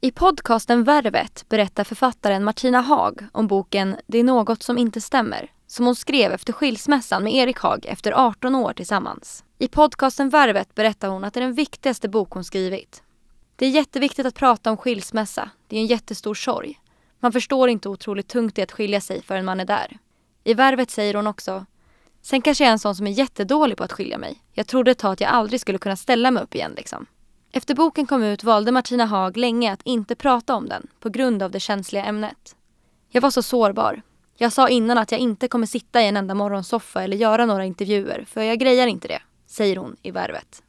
I podcasten Värvet berättar författaren Martina Haag om boken Det är något som inte stämmer som hon skrev efter skilsmässan med Erik Haag efter 18 år tillsammans. I podcasten Värvet berättar hon att det är den viktigaste bok hon skrivit. Det är jätteviktigt att prata om skilsmässa. Det är en jättestor sorg. Man förstår inte otroligt tungt det att skilja sig förrän man är där. I Värvet säger hon också Sen kanske jag är en sån som är jättedålig på att skilja mig. Jag trodde ett tag att jag aldrig skulle kunna ställa mig upp igen liksom. Efter boken kom ut valde Martina Haag länge att inte prata om den på grund av det känsliga ämnet. Jag var så sårbar. Jag sa innan att jag inte kommer sitta i en enda morgonsoffa eller göra några intervjuer för jag grejar inte det, säger hon i Värvet.